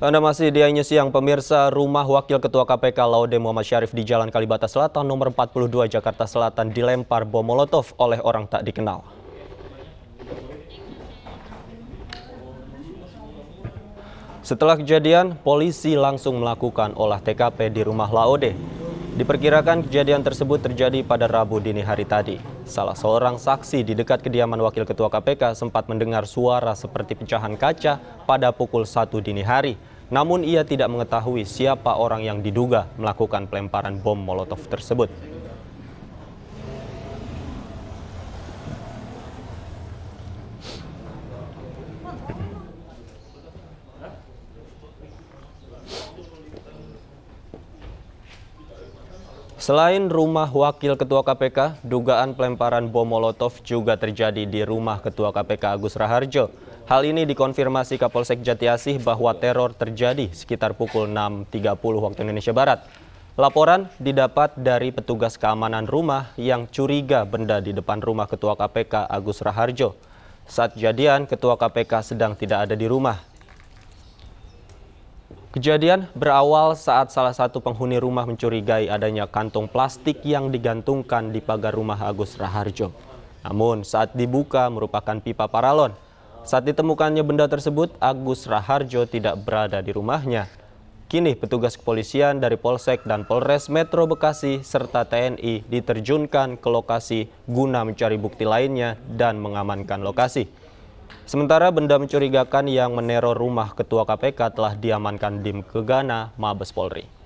Anda masih di News Siang, pemirsa rumah Wakil Ketua KPK Laude Muhammad Syarif di Jalan Kalibata Selatan nomor 42 Jakarta Selatan dilempar bom molotov oleh orang tak dikenal. Setelah kejadian, polisi langsung melakukan olah TKP di rumah Laode. Diperkirakan kejadian tersebut terjadi pada Rabu dini hari tadi. Salah seorang saksi di dekat kediaman Wakil Ketua KPK sempat mendengar suara seperti pecahan kaca pada pukul 1 dini hari. Namun ia tidak mengetahui siapa orang yang diduga melakukan pelemparan bom Molotov tersebut. Selain rumah Wakil Ketua KPK, dugaan pelemparan bom Molotov juga terjadi di rumah Ketua KPK Agus Raharjo. Hal ini dikonfirmasi Kapolsek Jatiasih bahwa teror terjadi sekitar pukul 6.30 waktu Indonesia Barat. Laporan didapat dari petugas keamanan rumah yang curiga benda di depan rumah Ketua KPK Agus Raharjo. Saat kejadian, Ketua KPK sedang tidak ada di rumah. Kejadian berawal saat salah satu penghuni rumah mencurigai adanya kantong plastik yang digantungkan di pagar rumah Agus Raharjo. Namun saat dibuka merupakan pipa paralon. Saat ditemukannya benda tersebut, Agus Raharjo tidak berada di rumahnya. Kini petugas kepolisian dari Polsek dan Polres Metro Bekasi serta TNI diterjunkan ke lokasi guna mencari bukti lainnya dan mengamankan lokasi. Sementara benda mencurigakan yang meneror rumah Ketua KPK telah diamankan di Kegana, Mabes Polri.